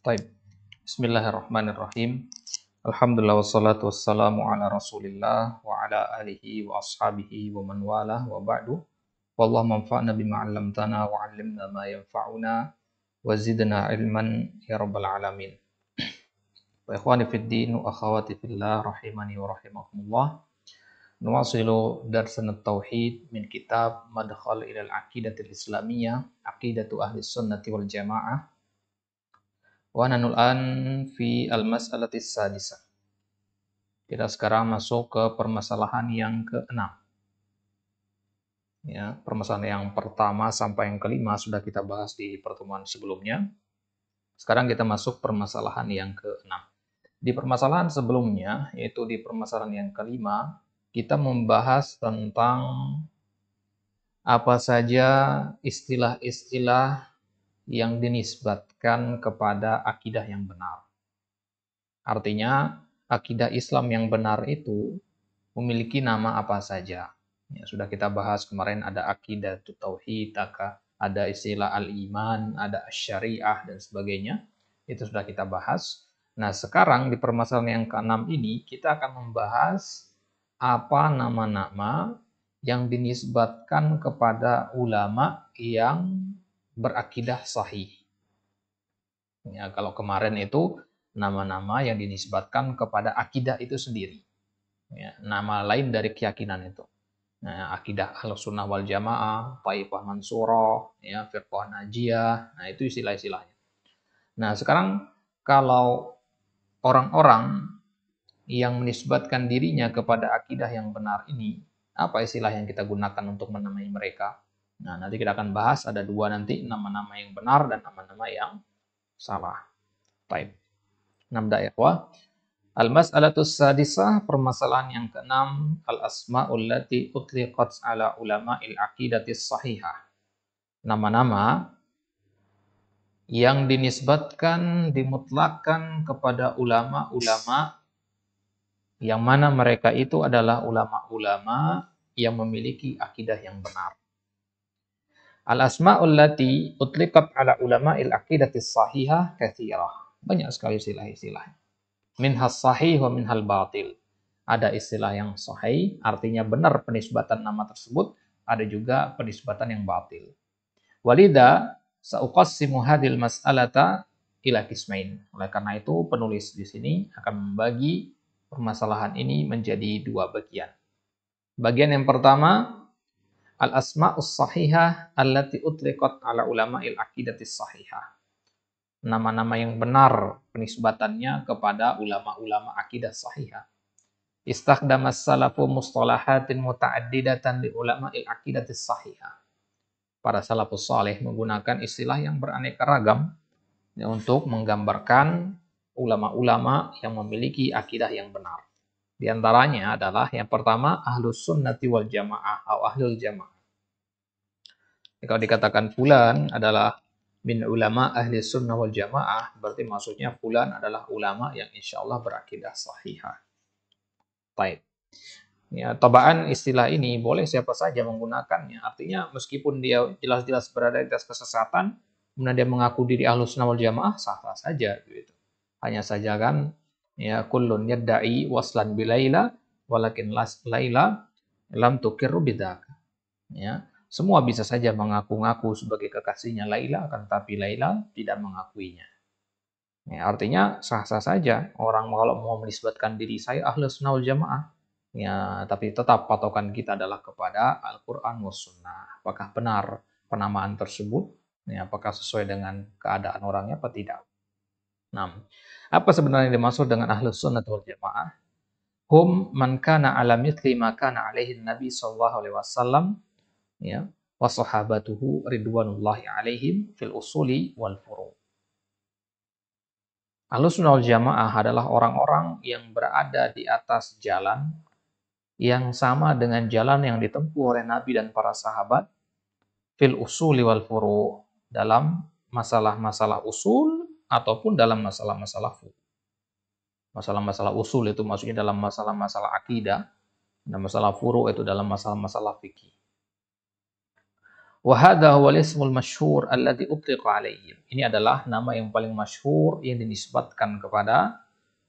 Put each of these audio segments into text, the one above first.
Taib. Bismillahirrahmanirrahim. Alhamdulillah wassalatu wassalamu ala rasulillah wa ala alihi wa ashabihi wa man wala wa ba'du. Wallah manfa'na bima 'allamtana wa 'allimna ma yanfa'una wa zidna ilman ya rabbal alamin. Wa ikhwani fid din wa akhawati fillah rahimani wa rahimakumullah. Nuwasilu darsan tauhid min kitab Madkhal ilal Aqidatil Islamiyah, Aqidatu Ahli Sunnati wal Jamaah Wa an fi al mas'alatis sadisa. Kita sekarang masuk ke permasalahan yang keenam. Ya, permasalahan yang pertama sampai yang kelima sudah kita bahas di pertemuan sebelumnya. Sekarang kita masuk permasalahan yang keenam. Di permasalahan sebelumnya, yaitu di permasalahan yang kelima, kita membahas tentang apa saja istilah-istilah yang dinisbatkan kepada akidah yang benar. Artinya, akidah Islam yang benar itu memiliki nama apa saja. Ya, sudah kita bahas kemarin ada akidah tauhid, ada istilah al-iman, ada syariah dan sebagainya. Itu sudah kita bahas. Nah, sekarang di permasalahan yang keenam ini kita akan membahas apa nama-nama yang dinisbatkan kepada ulama yang berakidah sahih. Ya, kalau kemarin itu nama-nama yang dinisbatkan kepada akidah itu sendiri. Ya, nama lain dari keyakinan itu. Nah, akidah al-sunnah wal jamaah, taifah mansurah, ya, firqah najiyah, nah itu istilah-istilahnya. Nah sekarang kalau orang-orang yang menisbatkan dirinya kepada akidah yang benar ini, apa istilah yang kita gunakan untuk menamai mereka? Nah, nanti kita akan bahas ada dua nanti, nama-nama yang benar dan nama-nama yang salah. Baik. Nabda ya, al masalatus sadisah, permasalahan yang keenam, al-asma'ul lati utliqat ala il aqidatis sahihah. Nama-nama yang dinisbatkan, dimutlakkan kepada ulama-ulama yang mana mereka itu adalah ulama-ulama yang memiliki akidah yang benar. Al asma'ul lati utliqat ala ulama'il aqidatis sahihah kathirah. Banyak sekali istilah-istilah. Minhas sahih wa minhal batil. Ada istilah yang sahih, artinya benar penisbatan nama tersebut. Ada juga penisbatan yang batil. Walida sauqassimu hadil mas'alata ila kismain. Oleh karena itu penulis di sini akan membagi permasalahan ini menjadi dua bagian. Bagian yang pertama al asma'us sahihah allati utliqat ala ulama ulama'il aqidatis sahiha Nama-nama yang benar penisbatannya kepada ulama-ulama akidah sahihah. istakhdama salafu mustalahatin muta'addidatan li ulama'il aqidatis sahiha Para salafus saleh menggunakan istilah yang beraneka ragam untuk menggambarkan ulama-ulama yang memiliki akidah yang benar. Di antaranya adalah yang pertama ahlus sunnati wal jamaah atau ahlul jamaah. Kalau dikatakan fulan adalah min ulama ahli sunnah wal jamaah, berarti maksudnya fulan adalah ulama yang insya Allah berakidah sahihah. Baik. Ya, tabaan istilah ini boleh siapa saja menggunakannya. Artinya meskipun dia jelas-jelas berada di atas kesesatan, kemudian dia mengaku diri ahlus sunnah wal jamaah, sah-sah saja. Gitu. Hanya saja kan ya kullun yadda'i waslan bilaila walakin las laila lam tukiru bidaka ya semua bisa saja mengaku-ngaku sebagai kekasihnya Laila akan tapi Laila tidak mengakuinya ya, artinya sah-sah saja orang kalau mau menisbatkan diri saya ahli sunnah jamaah ya tapi tetap patokan kita adalah kepada Al-Qur'an was sunnah apakah benar penamaan tersebut ya, apakah sesuai dengan keadaan orangnya atau tidak 6 apa sebenarnya yang dimaksud dengan ahlus sunnah wal jamaah? Hum man kana ala mithli ma kana alaihi Nabi sallallahu alaihi wasallam ya wa sahabatuhu ridwanullahi alaihim fil usuli wal furu'. Ahlus sunnah wal jamaah adalah orang-orang yang berada di atas jalan yang sama dengan jalan yang ditempuh oleh Nabi dan para sahabat fil usuli wal furu' dalam masalah-masalah usul ataupun dalam masalah-masalah fiqh. Masalah-masalah usul itu maksudnya dalam masalah-masalah akidah dan masalah furu itu dalam masalah-masalah fikih. Wahada masyhur alladhi utliqa alaihim. Ini adalah nama yang paling masyhur yang dinisbatkan kepada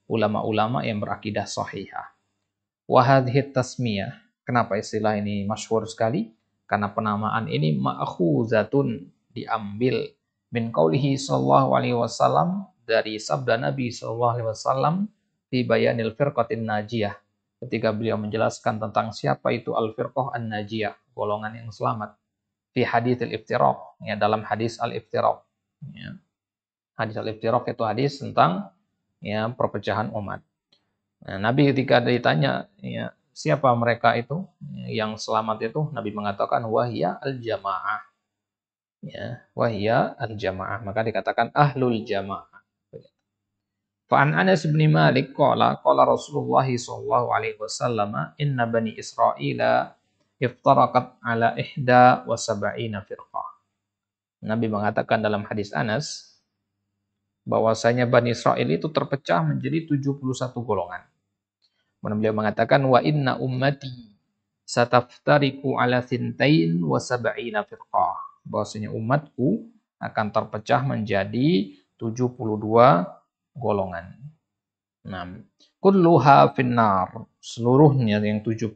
ulama-ulama yang berakidah sahihah. Wahadhi tasmiyah. Kenapa istilah ini masyhur sekali? Karena penamaan ini ma'khuzatun diambil min qawlihi sallallahu alaihi wasallam dari sabda Nabi sallallahu alaihi wasallam di bayanil firqatin najiyah ketika beliau menjelaskan tentang siapa itu al-firqah an-najiyah, golongan yang selamat di hadis al-iftiraq ya dalam hadis al-iftiraq ya. Hadis al-iftiraq itu hadis tentang ya perpecahan umat. Nah, Nabi ketika ditanya ya siapa mereka itu yang selamat itu Nabi mengatakan wahya al-jamaah ya wahya al jamaah maka dikatakan ahlul jamaah an Anas bin Malik qala qala Rasulullah sallallahu alaihi wasallam inna bani Israila iftaraqat ala ihda wa sab'ina firqah. Nabi mengatakan dalam hadis Anas bahwasanya Bani Israel itu terpecah menjadi 71 golongan. Kemudian beliau mengatakan wa inna ummati sataftariku ala thintain wa sab'ina firqah bahwasanya umatku akan terpecah menjadi 72 golongan. Nah, kulluha finnar. Seluruhnya yang 72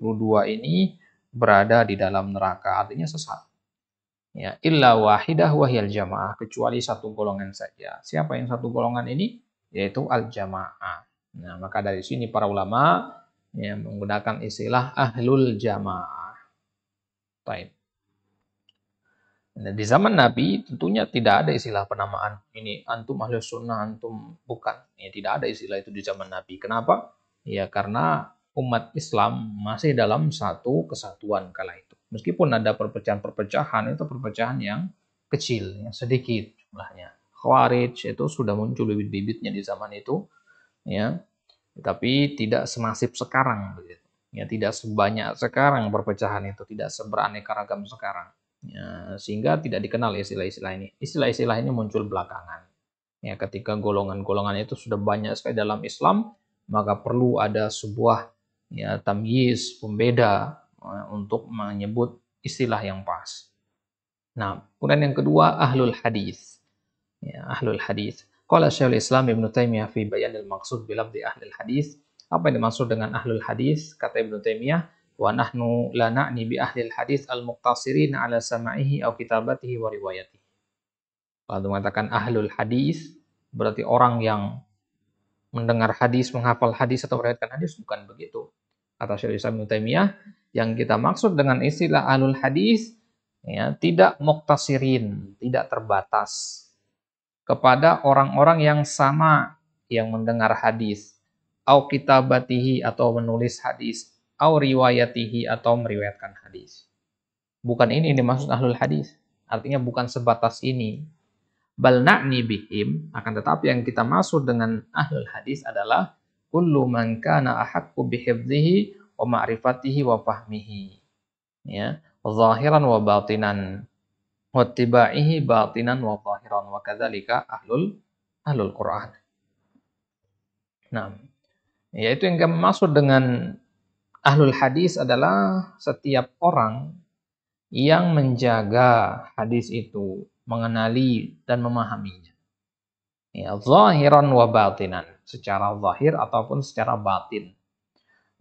ini berada di dalam neraka, artinya sesat. Ya, illa wahidah wahyal jamaah, kecuali satu golongan saja. Siapa yang satu golongan ini? Yaitu al-jamaah. Nah, maka dari sini para ulama yang menggunakan istilah ahlul jamaah. Baik. Nah, di zaman Nabi tentunya tidak ada istilah penamaan ini antum ahli sunnah antum bukan ya tidak ada istilah itu di zaman Nabi. Kenapa? Ya karena umat Islam masih dalam satu kesatuan kala itu. Meskipun ada perpecahan-perpecahan itu perpecahan yang kecil, yang sedikit jumlahnya. Khawarij itu sudah muncul bibit-bibitnya di zaman itu, ya. Tapi tidak semasif sekarang begitu. Ya tidak sebanyak sekarang perpecahan itu, tidak seberaneka ragam sekarang ya, sehingga tidak dikenal istilah-istilah ini. Istilah-istilah ini muncul belakangan. Ya, ketika golongan-golongan itu sudah banyak sekali dalam Islam, maka perlu ada sebuah ya tamyiz pembeda ya, untuk menyebut istilah yang pas. Nah, kemudian yang kedua ahlul hadis. Ya, ahlul hadis. Qala Syekhul Islam Ibnu Taimiyah fi Bayanil Maqsud bilam di ahlul hadis. Apa yang dimaksud dengan ahlul hadis? Kata Ibnu Taimiyah, wa nahnu la na'ni bi ahli hadis al muqtasirin ala sama'ihi au kitabatihi wa riwayatihi. Lalu mengatakan ahlul hadis berarti orang yang mendengar hadis, menghafal hadis atau meriwayatkan hadis bukan begitu. Kata Syekh Islam Ibnu Taimiyah yang kita maksud dengan istilah ahlul hadis ya, tidak muktasirin, tidak terbatas kepada orang-orang yang sama yang mendengar hadis au kitabatihi atau menulis hadis au riwayatihi atau meriwayatkan hadis. Bukan ini yang dimaksud ahlul hadis. Artinya bukan sebatas ini. Bal na'ni bihim, akan tetapi yang kita maksud dengan ahlul hadis adalah kullu man kana ahaqqu bihifdzihi wa ma'rifatihi wa fahmihi. Ya, zahiran wa batinan. Wattiba'ihi batinan wa zahiran wa kadzalika ahlul ahlul Qur'an. Nah, yaitu yang kami maksud dengan Ahlul hadis adalah setiap orang yang menjaga hadis itu, mengenali dan memahaminya. Ya, zahiran wa batinan, secara zahir ataupun secara batin.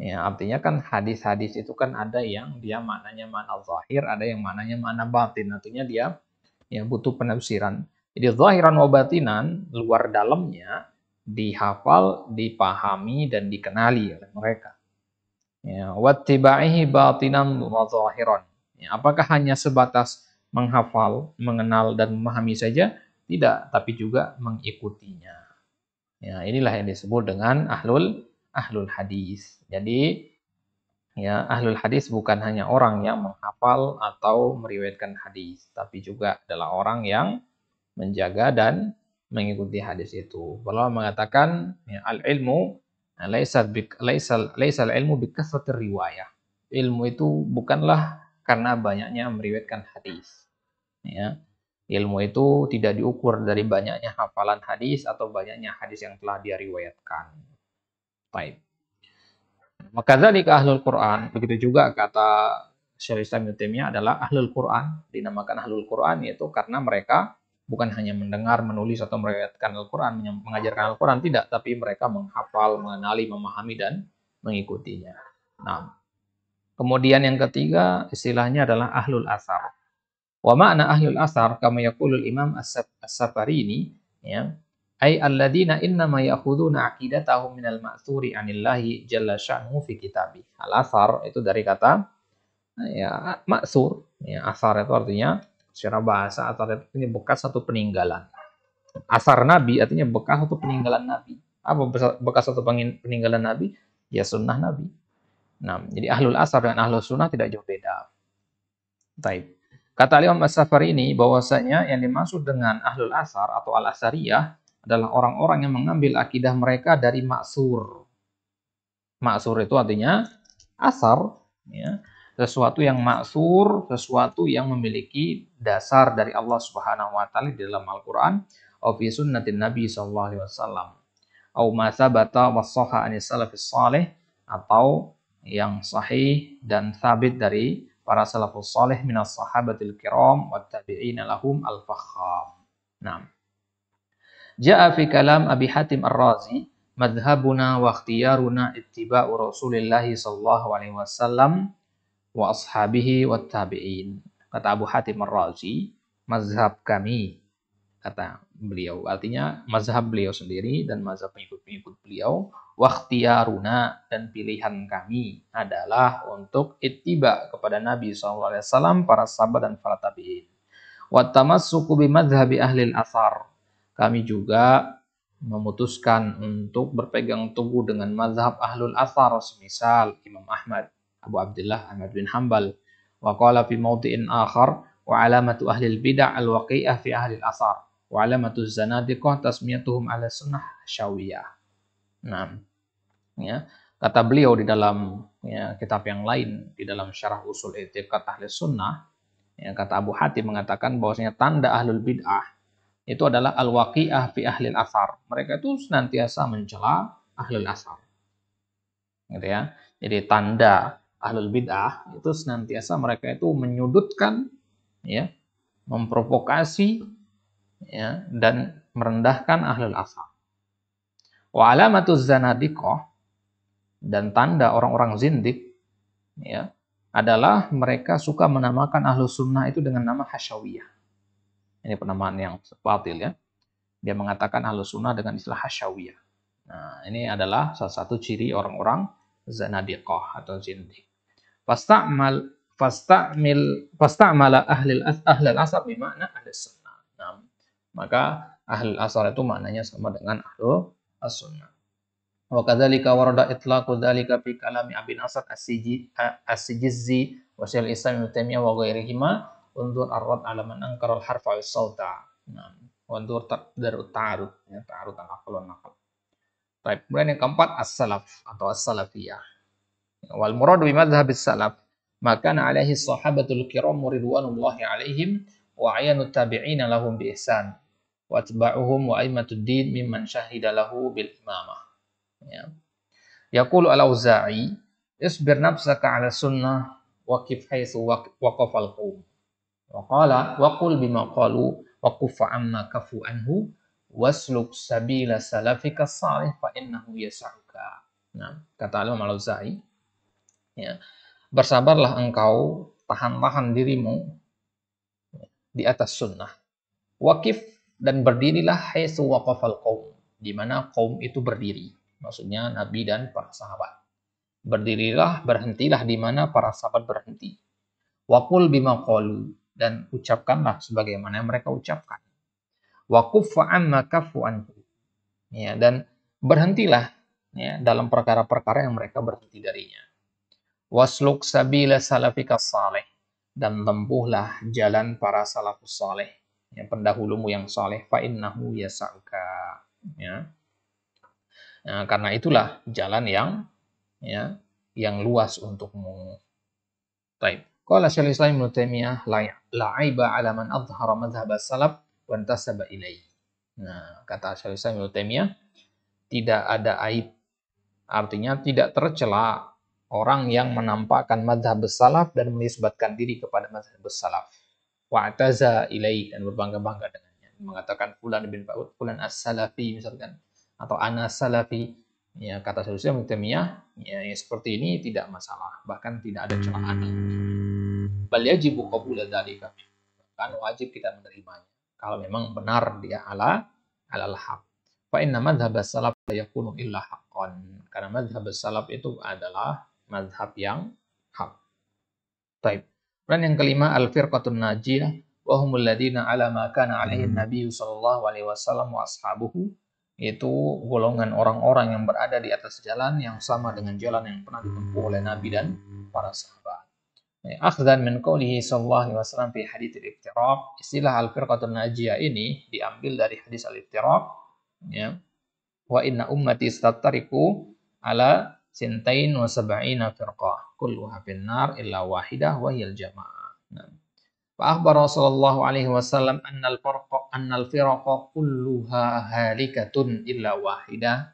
Ya, artinya kan hadis-hadis itu kan ada yang dia maknanya mana zahir, ada yang maknanya mana batin. Artinya dia ya butuh penafsiran. Jadi zahiran wa batinan, luar dalamnya dihafal, dipahami dan dikenali oleh mereka. Ya, wattiba'ihi batinan wa ya, apakah hanya sebatas menghafal, mengenal dan memahami saja? Tidak, tapi juga mengikutinya. Ya, inilah yang disebut dengan ahlul ahlul hadis. Jadi ya ahlul hadis bukan hanya orang yang menghafal atau meriwayatkan hadis, tapi juga adalah orang yang menjaga dan mengikuti hadis itu. Beliau mengatakan ya, al ilmu laisal laisal laisal ilmu bikasrat riwayah. Ilmu itu bukanlah karena banyaknya meriwayatkan hadis. Ya. Ilmu itu tidak diukur dari banyaknya hafalan hadis atau banyaknya hadis yang telah dia riwayatkan. Baik. Maka dari ahlul Quran, begitu juga kata Syaikhul Islam adalah ahlul Quran, dinamakan ahlul Quran yaitu karena mereka bukan hanya mendengar, menulis atau meriwayatkan Al-Qur'an, mengajarkan Al-Qur'an tidak, tapi mereka menghafal, mengenali, memahami dan mengikutinya. Nah, kemudian yang ketiga istilahnya adalah ahlul asar. Wa makna ahlul asar kama yakulul Imam as ini, ya, ay alladina innama yakuduna aqidatahum minal ma'thuri anillahi jalla sya'nu fi kitabi. Al-asar itu dari kata ya maksur, ya asar itu artinya Secara bahasa itu artinya bekas satu peninggalan. Asar Nabi artinya bekas satu peninggalan Nabi. Apa bekas satu peninggalan Nabi? Ya sunnah Nabi. Nah, jadi ahlul asar dengan ahlul sunnah tidak jauh beda. Taib. Kata Imam as ini bahwasanya yang dimaksud dengan ahlul asar atau al-asariyah adalah orang-orang yang mengambil akidah mereka dari maksur. Maksur itu artinya asar, ya sesuatu yang maksur, sesuatu yang memiliki dasar dari Allah Subhanahu wa taala di dalam Al-Qur'an fi sunnatin Nabi sallallahu alaihi wasallam au ma sabata wassaha anis salafis salih atau yang sahih dan sabit dari para salafus salih minas sahabatil kiram wa tabi'ina lahum al fakham. Nah. Ja'a fi kalam Abi Hatim Ar-Razi madhhabuna wa ikhtiyaruna ittiba'u Rasulillahi sallallahu alaihi wasallam wa ashabihi wa tabi'in. Kata Abu Hatim al razi mazhab kami, kata beliau. Artinya mazhab beliau sendiri dan mazhab pengikut-pengikut beliau, waktiaruna dan pilihan kami adalah untuk ittiba kepada Nabi SAW, para sahabat dan para tabi'in. Watamassuku bimadhhabi ahlil asar. Kami juga memutuskan untuk berpegang teguh dengan mazhab ahlul asar misal Imam Ahmad Abu Abdullah Ahmad bin Hambal. Wa qala fi mawdi'in akhar wa alamatu ahli al-bid'ah al-waqi'ah fi ahli al-asar wa alamatu zanadiqah tasmiyatuhum ala sunnah syawiyah. Naam. ya, kata beliau di dalam ya, kitab yang lain di dalam syarah usul i'tiqad ahli sunnah ya, kata Abu Hatim mengatakan bahwasanya tanda ahlul bid'ah itu adalah al-waqi'ah fi ahli asar. Mereka itu senantiasa mencela al asar. Gitu ya. Jadi tanda ahlul bid'ah itu senantiasa mereka itu menyudutkan ya memprovokasi ya dan merendahkan ahlul asal. wa alamatuz zanadiqah dan tanda orang-orang zindik ya adalah mereka suka menamakan ahlu sunnah itu dengan nama hasyawiyah. Ini penamaan yang sepatil ya. Dia mengatakan ahlu sunnah dengan istilah hasyawiyah. Nah, ini adalah salah satu ciri orang-orang zanadiqah atau zindik. Fasta'mal fastamil fastamala ahlil al asar makna ahli sunnah. Nah, maka ahli asar itu maknanya sama dengan as sunnah. Wa kadzalika warada itlaqu dzalika fi kalami Abi Nasr As-Sijzi wa Syekh Islam Ibnu Taimiyah wa ma undur arad ala man ankara al-harfa wa sauta. Nah, undur dar ta'aruf ya ta'aruf al-aql wa naql. Baik, kemudian yang keempat as-salaf atau as-salafiyah. والمراد بمذهب السلف ما كان عليه الصحابة الكرام رضوان الله عليهم وعين التابعين لهم بإحسان واتبعهم وأئمة الدين ممن شهد له بالإمامة يقول الأوزاعي اصبر نفسك على السنة وقف حيث وقف القوم وقال وقل بما قالوا وقف عما كفوا عنه واسلك سبيل سلفك الصالح فإنه يسعك نعم kata Imam Al-Auza'i ya bersabarlah engkau tahan-tahan dirimu di atas sunnah wakif dan berdirilah haitsu waqafal qaum di mana kaum itu berdiri maksudnya nabi dan para sahabat berdirilah berhentilah di mana para sahabat berhenti wakul bima qalu dan ucapkanlah sebagaimana mereka ucapkan waquf amma kafu anhu ya dan berhentilah ya dalam perkara-perkara yang mereka berhenti darinya wasluk sabila salafikas saleh dan tempuhlah jalan para salafus saleh yang pendahulumu yang saleh fa innahu yasaka ya nah, karena itulah jalan yang ya yang luas untukmu taib qala syaikhul islam ibnu taimiyah la ya, aiba ala man adhhara madhhab salaf wa intasaba ilaihi nah kata syaikhul islam ibnu taimiyah tidak ada aib artinya tidak tercela orang yang menampakkan madhab salaf dan menisbatkan diri kepada madhab salaf. ataza ilaih dan berbangga-bangga dengannya. Hmm. Mengatakan fulan bin Fa'ud, fulan as-salafi misalkan. Atau ana salafi. Ya, kata seharusnya Mutamiyah, ya, ya, seperti ini tidak masalah. Bahkan tidak ada celaan. Bal yajibu qabula dzalika. Bahkan wajib kita menerimanya. Kalau memang benar dia ala alal haq. Fa inna madhhab salaf la yakunu illa haqqan. Karena madhhab salaf itu adalah mazhab yang hak. baik. Kemudian yang kelima al-firqatun najiyah wa humul ladina ala ma kana alaihi hmm. nabi sallallahu alaihi wasallam wa ashabuhu yaitu golongan orang-orang yang berada di atas jalan yang sama dengan jalan yang pernah ditempuh oleh nabi dan para sahabat. Akhdan min qawlihi sallallahu alaihi wasallam fi hadits al-iftiraq, istilah al-firqatun najiyah ini diambil dari hadis al-iftiraq ya. Wa inna ummati satariku ala sintain wa sab'ina firqah kulluha nar illa wahidah wa hiyal jamaah. Fa akhbara sallallahu alaihi wasallam annal farqa annal firqa kulluha halikatun illa wahidah.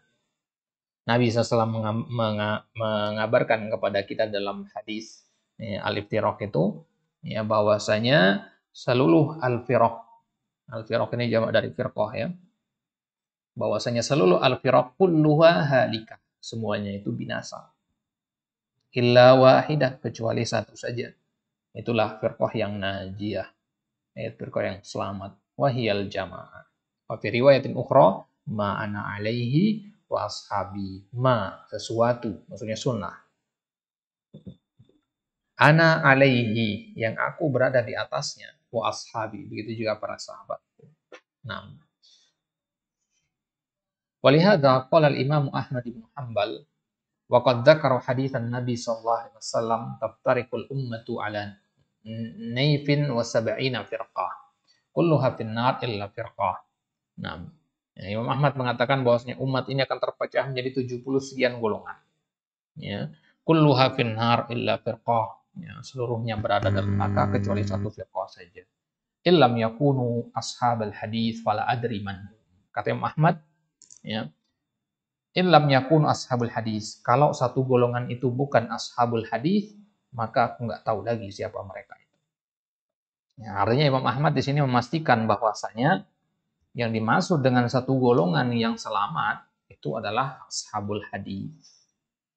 Nabi SAW mengabarkan kepada kita dalam hadis ya, alif tirok itu ya bahwasanya seluruh al firok al firok ini jamak dari firqah ya bahwasanya seluruh al firok kulluha halikah semuanya itu binasa. Illa wahidah, kecuali satu saja. Itulah firqah yang najiyah, Ayat firqah yang selamat. Wahiyal jamaah. Wafi riwayatin ukhra, ma'ana alaihi wa ashabi. Ma, sesuatu, maksudnya sunnah. Ana alaihi, yang aku berada di atasnya. Wa ashabi, begitu juga para sahabat. Nah, ولهذا قال الإمام أحمد بن حنبل وقد ذكر حديث النبي صلى الله عليه وسلم تفترق الأمة على نيف وسبعين فرقة كلها في النار إلا فرقة نعم Nah, ya, Imam Ahmad mengatakan bahwasanya umat ini akan terpecah menjadi 70 sekian golongan. Ya, kulluha finnar illa firqah. Ya, seluruhnya berada dalam neraka kecuali satu firqah saja. Illam yakunu ashabal hadis fala adri man. Kata Imam Ahmad, ya Ilam yakun ashabul hadis kalau satu golongan itu bukan ashabul hadis maka aku nggak tahu lagi siapa mereka itu ya, artinya Imam Ahmad di sini memastikan bahwasanya yang dimaksud dengan satu golongan yang selamat itu adalah ashabul hadis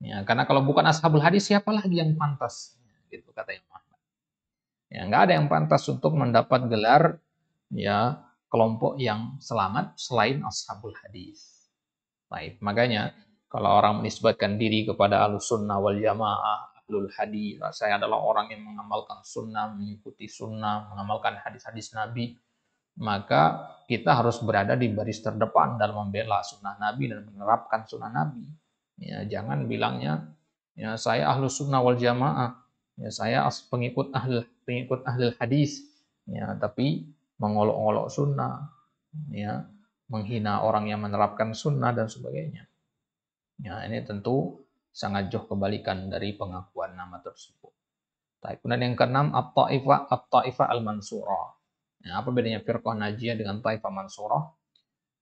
ya karena kalau bukan ashabul hadis siapa lagi yang pantas gitu kata Imam Ahmad ya nggak ada yang pantas untuk mendapat gelar ya kelompok yang selamat selain ashabul hadis Baik, Makanya kalau orang menisbatkan diri kepada sunnah wal Jamaah, Ahlul Hadis, saya adalah orang yang mengamalkan sunnah, mengikuti sunnah, mengamalkan hadis-hadis Nabi, maka kita harus berada di baris terdepan dalam membela sunnah Nabi dan menerapkan sunnah Nabi. Ya, jangan bilangnya ya saya ahlu Sunnah wal Jamaah, ya saya pengikut ahl pengikut ahlul hadis, ya tapi mengolok-olok sunnah, ya menghina orang yang menerapkan sunnah dan sebagainya. Ya, ini tentu sangat jauh kebalikan dari pengakuan nama tersebut. Tapi kemudian yang keenam, At-Ta'ifah at Al-Mansurah. Ya, apa bedanya Firqah Najiyah dengan Ta'ifah Mansurah?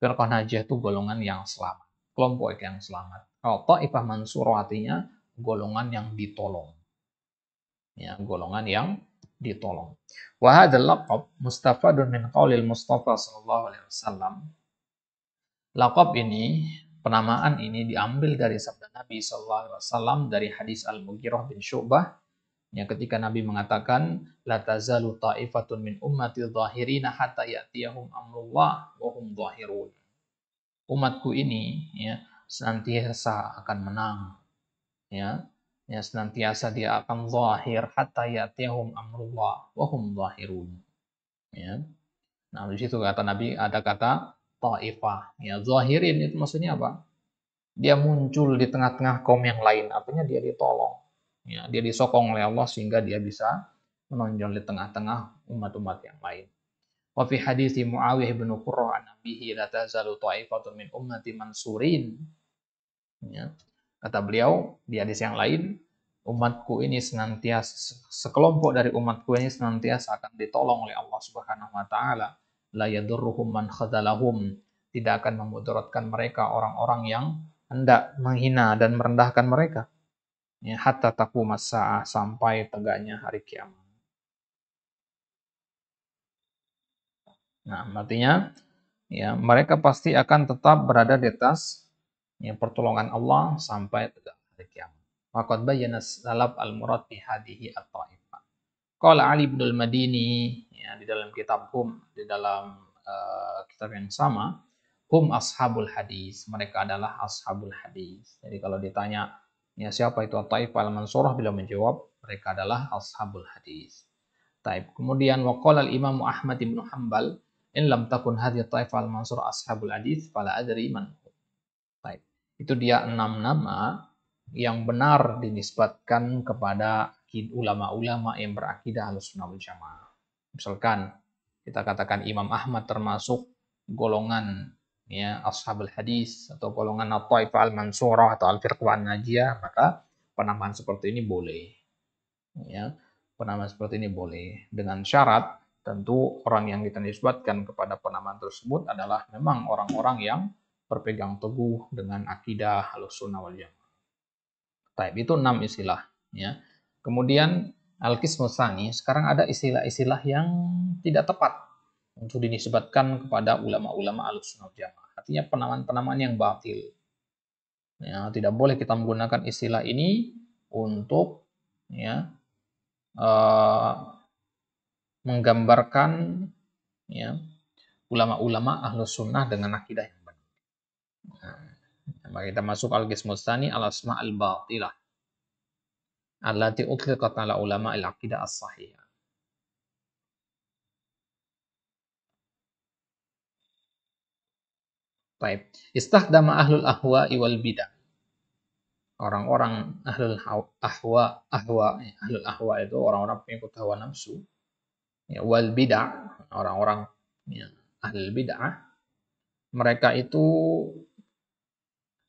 Firqah Najiyah itu golongan yang selamat, kelompok yang selamat. Kalau Ta'ifah Mansurah artinya golongan yang ditolong. Ya, golongan yang ditolong. Wa hadzal laqab mustafadun min qaulil Mustafa sallallahu alaihi wasallam Lakob ini, penamaan ini diambil dari sabda Nabi SAW dari hadis Al-Mughirah bin Syu'bah yang ketika Nabi mengatakan la tazalu ta'ifatun min ummati zahirina hatta ya'tiyahum amrullah wa hum zahirun. Umatku ini ya senantiasa akan menang. Ya, ya senantiasa dia akan zahir hatta ya'tiyahum amrullah wa hum zahirun. Ya. Nah, di situ kata Nabi ada kata ta'ifah. Ya, zahirin itu maksudnya apa? Dia muncul di tengah-tengah kaum yang lain, artinya dia ditolong. Ya, dia disokong oleh Allah sehingga dia bisa menonjol di tengah-tengah umat-umat yang lain. Wa fi hadis Muawiyah bin Qurra an abihi la tazalu ta'ifatun min ummati mansurin. Ya. Kata beliau di hadis yang lain, umatku ini senantiasa sekelompok dari umatku ini senantiasa akan ditolong oleh Allah Subhanahu wa taala la yadurruhum man khadalahum tidak akan memudaratkan mereka orang-orang yang hendak menghina dan merendahkan mereka ya hatta taqum saah sampai tegaknya hari kiamat nah artinya ya mereka pasti akan tetap berada di atas ya, pertolongan Allah sampai tegak hari kiamat. maka bayyana salab al-murad bi hadhihi at-ta'if. Qala Ali bin Al-Madini ya, di dalam kitab Hum, di dalam uh, kitab yang sama, Hum ashabul hadis, mereka adalah ashabul hadis. Jadi kalau ditanya ya siapa itu Taif al-Mansurah bila menjawab mereka adalah ashabul hadis. Taib. Kemudian waqala al-Imam Ahmad bin Hanbal in lam takun hadhihi Taif al-Mansur ashabul hadis fala adri man. Taib. Itu dia enam nama yang benar dinisbatkan kepada akid ulama-ulama yang berakidah sunnah wal Jamaah. Misalkan kita katakan Imam Ahmad termasuk golongan ya ashabul hadis atau golongan Taif al-Mansurah atau al-Firqah najiyah maka penamaan seperti ini boleh. Ya, penamaan seperti ini boleh dengan syarat tentu orang yang ditanisbatkan kepada penamaan tersebut adalah memang orang-orang yang berpegang teguh dengan akidah Ahlussunnah wal Jamaah. Taib itu enam istilah ya. Kemudian Al-Qismusani, sekarang ada istilah-istilah yang tidak tepat untuk dinisbatkan kepada ulama-ulama al jamaah. Artinya penamaan-penamaan yang batil. Ya, tidak boleh kita menggunakan istilah ini untuk ya, uh, menggambarkan ya, ulama-ulama ahlu sunnah dengan akidah yang benar. Nah, kita masuk al-Qismusani al-Asma al-Batilah allati utliqat ala ulama al-aqidah as-sahih. Baik, istahdama ahlul ahwa wal bidah. Orang-orang ahlul ahwa, ahwa, ahlul ahwa itu orang-orang pengikut hawa nafsu. Ya, wal bidah, orang-orang ya, ahlul bidah. Mereka itu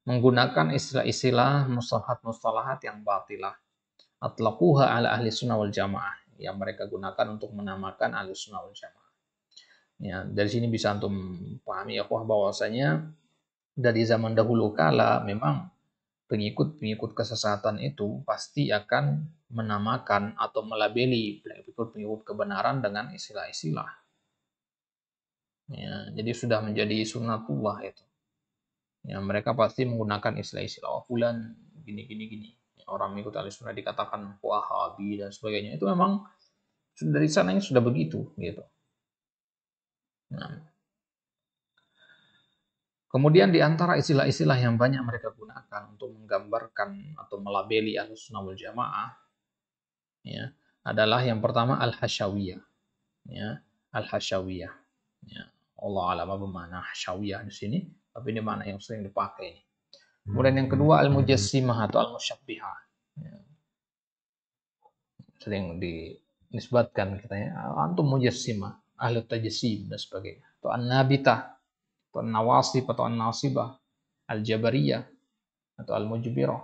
menggunakan istilah-istilah mustalahat-mustalahat yang batilah atlaquha ala ahli sunnah wal jamaah yang mereka gunakan untuk menamakan ahli sunnah wal jamaah. Ya, dari sini bisa antum pahami ya bahwasanya dari zaman dahulu kala memang pengikut-pengikut kesesatan itu pasti akan menamakan atau melabeli pengikut-pengikut kebenaran dengan istilah-istilah. Ya, jadi sudah menjadi sunnatullah itu. Ya, mereka pasti menggunakan istilah-istilah oh, gini, gini gini gini orang ahli sunnah dikatakan wahabi dan sebagainya itu memang dari sananya sudah begitu gitu. Nah. Kemudian di antara istilah-istilah yang banyak mereka gunakan untuk menggambarkan atau melabeli ahlus wal jamaah ya, adalah yang pertama al-hasyawiyah. Ya, al-hasyawiyah. Ya. Allah alam apa makna hasyawiyah di sini, tapi ini mana yang sering dipakai. Kemudian yang kedua hmm. al-mujassimah atau al-musyabbihah. Ya. Sering dinisbatkan katanya antum mujassimah, ahli tajassim dan sebagainya. Atau an-nabitah, atau an-nawasib atau an-nasibah, al-jabariyah atau al-mujbirah.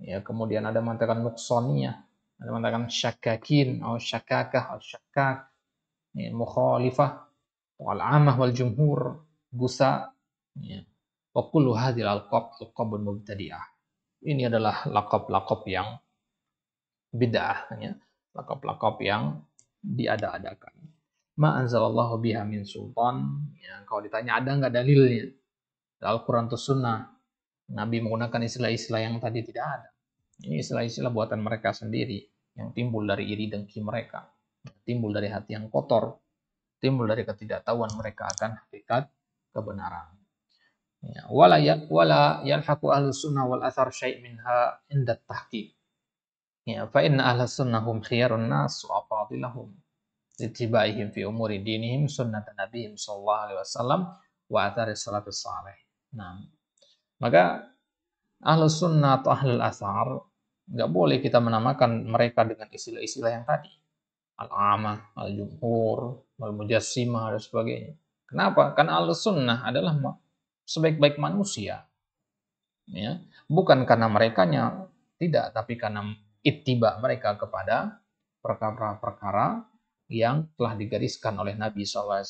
Ya, kemudian ada mantakan muksonia, ada mantakan syakakin atau syakakah atau syakak, ya, mukhalifah, wal amah wal jumhur, gusa, ya, alqab mubtadi'ah. Ini adalah lakop-lakop yang bid'ah ya. Lakop-lakop yang diada-adakan. Ma anzalallahu biha min sultan. Ya, kalau ditanya ada nggak dalilnya? Al-Quran atau Sunnah. Nabi menggunakan istilah-istilah yang tadi tidak ada. Ini istilah-istilah buatan mereka sendiri yang timbul dari iri dengki mereka, timbul dari hati yang kotor, timbul dari ketidaktahuan mereka akan hakikat kebenaran. Ya, wala ya, wala yalhaqu ahlus sunnah wal athar syai' minha inda tahqiq. Ya, fa inna ahlus sunnah hum khiyarun nas wa afadilahum ittiba'ihim fi umuri dinihim sunnat nabihim sallallahu alaihi wasallam wa athari salafus saleh Nah, maka ahlus sunnah atau ahlul athar nggak boleh kita menamakan mereka dengan istilah-istilah yang tadi. Al-amah, al-jumhur, al-mujassimah, dan sebagainya. Kenapa? Karena ahlus sunnah adalah sebaik-baik manusia. Ya, bukan karena mereka tidak, tapi karena ittiba mereka kepada perkara-perkara yang telah digariskan oleh Nabi SAW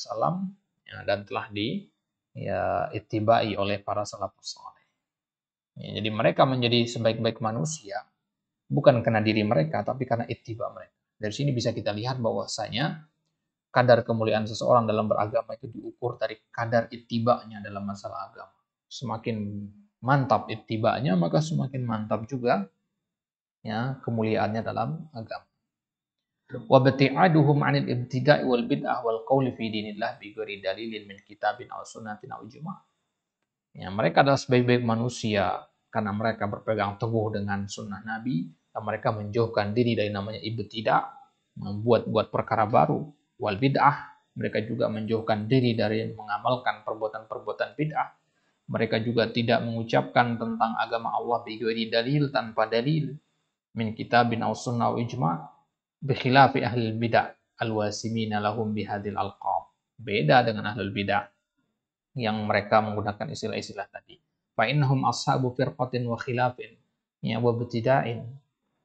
ya, dan telah di ya, itibai oleh para salafus soleh. Ya, jadi mereka menjadi sebaik-baik manusia bukan karena diri mereka, tapi karena ittiba mereka. Dari sini bisa kita lihat bahwasanya kadar kemuliaan seseorang dalam beragama itu diukur dari kadar itibanya dalam masalah agama. Semakin mantap itibanya maka semakin mantap juga ya kemuliaannya dalam agama. Wa 'anil ibtida'i wal bid'ah wal qawli fi dinillah bi dalilin min kitabin aw sunnatin aw jumah. Ya, mereka adalah sebaik-baik manusia karena mereka berpegang teguh dengan sunnah Nabi dan mereka menjauhkan diri dari namanya tidak membuat-buat perkara baru wal bid'ah. Mereka juga menjauhkan diri dari mengamalkan perbuatan-perbuatan bid'ah. Mereka juga tidak mengucapkan tentang agama Allah bighairi dalil tanpa dalil min kitabin aw sunnah ijma' bikhilafi ahli bid'ah al-wasimina lahum bihadil alqab. Beda dengan ahlul bid'ah yang mereka menggunakan istilah-istilah tadi. Fa innahum ashabu firqatin wa khilafin ya wa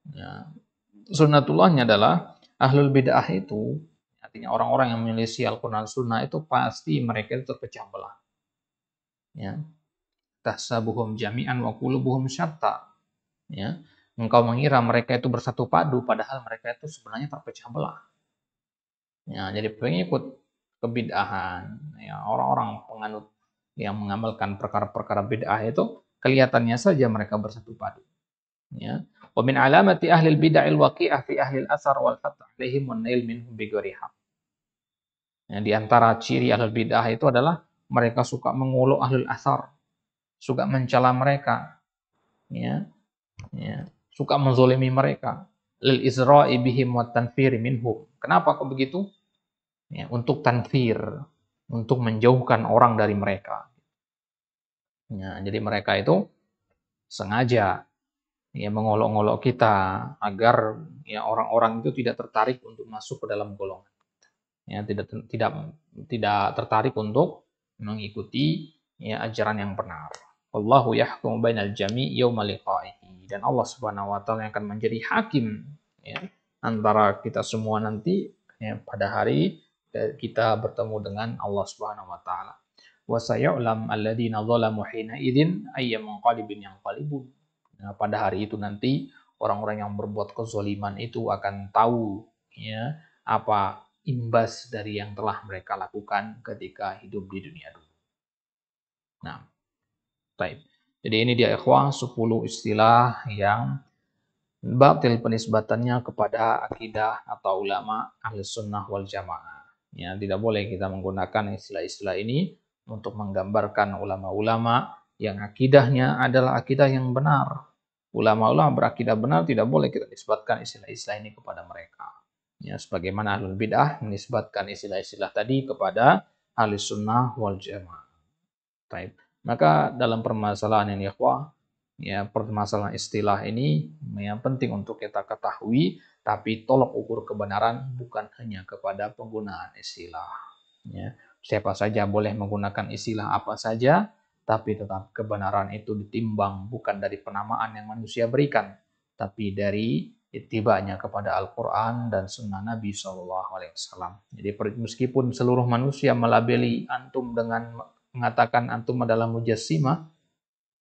Ya. Sunnatullahnya adalah ahlul bid'ah itu Artinya orang-orang yang menyelisih Al-Quran Sunnah itu pasti mereka itu terpecah belah. Ya. Tahsabuhum jami'an wa kulubuhum syatta. Ya. Engkau mengira mereka itu bersatu padu padahal mereka itu sebenarnya terpecah belah. Ya, jadi pengikut kebidahan, ya, orang-orang penganut yang mengamalkan perkara-perkara bid'ah itu kelihatannya saja mereka bersatu padu. Ya. Wa min alamati ahli al-bid'ah al-waqi'ah fi ahli al-asar wal fath alaihim wan nail minhum bi Ya, di antara ciri ahlul bid'ah itu adalah mereka suka menguluk ahlul asar, suka mencela mereka, ya, ya, suka menzolimi mereka. Lil izra'i bihim wa tanfiri minhum. Kenapa kok begitu? Ya, untuk tanfir, untuk menjauhkan orang dari mereka. Ya, jadi mereka itu sengaja ya mengolok-olok kita agar ya orang-orang itu tidak tertarik untuk masuk ke dalam golongan ya tidak tidak tidak tertarik untuk mengikuti ya ajaran yang benar. Allahu yahkum bainal jami' yawma liqa'ihi dan Allah Subhanahu wa taala yang akan menjadi hakim ya antara kita semua nanti ya, pada hari kita bertemu dengan Allah Subhanahu wa taala. Wa sayu'lam alladziina dzalamu hina idzin ayyaman qalibin yang qalibun. Nah, pada hari itu nanti orang-orang yang berbuat kezaliman itu akan tahu ya apa imbas dari yang telah mereka lakukan ketika hidup di dunia dulu. Nah, baik. Jadi ini dia ikhwah 10 istilah yang batil penisbatannya kepada akidah atau ulama ahli sunnah wal jamaah. Ya, tidak boleh kita menggunakan istilah-istilah ini untuk menggambarkan ulama-ulama yang akidahnya adalah akidah yang benar. Ulama-ulama berakidah benar tidak boleh kita nisbatkan istilah-istilah ini kepada mereka. Ya, sebagaimana ahlul bid'ah menisbatkan istilah-istilah tadi kepada ahli sunnah wal jamaah. Maka dalam permasalahan ini ikhwah, ya permasalahan istilah ini yang penting untuk kita ketahui tapi tolok ukur kebenaran bukan hanya kepada penggunaan istilah. Ya. Siapa saja boleh menggunakan istilah apa saja, tapi tetap kebenaran itu ditimbang bukan dari penamaan yang manusia berikan, tapi dari itibanya kepada Al-Quran dan Sunnah Nabi Shallallahu Alaihi Wasallam. Jadi meskipun seluruh manusia melabeli antum dengan mengatakan antum adalah mujassima,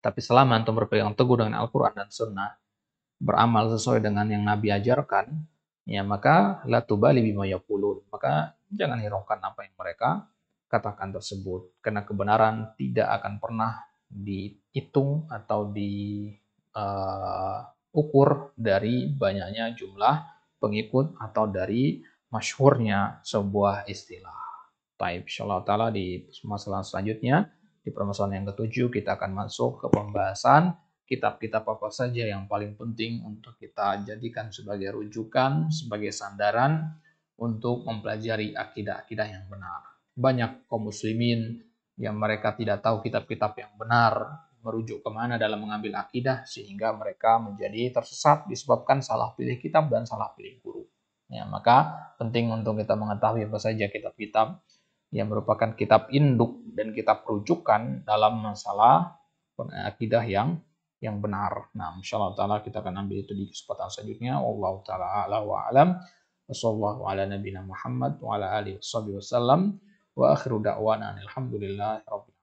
tapi selama antum berpegang teguh dengan Al-Quran dan Sunnah, beramal sesuai dengan yang Nabi ajarkan, ya maka la latubali bima yakulun. Maka jangan hiraukan apa yang mereka katakan tersebut, karena kebenaran tidak akan pernah dihitung atau di uh, ukur dari banyaknya jumlah pengikut atau dari masyhurnya sebuah istilah. Taib, insyaAllah ta'ala di permasalahan selanjutnya, di permasalahan yang ketujuh kita akan masuk ke pembahasan kitab-kitab apa saja yang paling penting untuk kita jadikan sebagai rujukan, sebagai sandaran untuk mempelajari akidah-akidah yang benar. Banyak kaum muslimin yang mereka tidak tahu kitab-kitab yang benar, merujuk kemana dalam mengambil akidah sehingga mereka menjadi tersesat disebabkan salah pilih kitab dan salah pilih guru. Ya, maka penting untuk kita mengetahui apa saja kitab-kitab yang merupakan kitab induk dan kitab rujukan dalam masalah akidah yang yang benar. Nah, insyaallah taala kita akan ambil itu di kesempatan selanjutnya. Wallahu taala ala wa alam. Wassallallahu ala nabiyina Muhammad wa ala alihi wasallam wa akhiru da'wana alhamdulillahi rabbil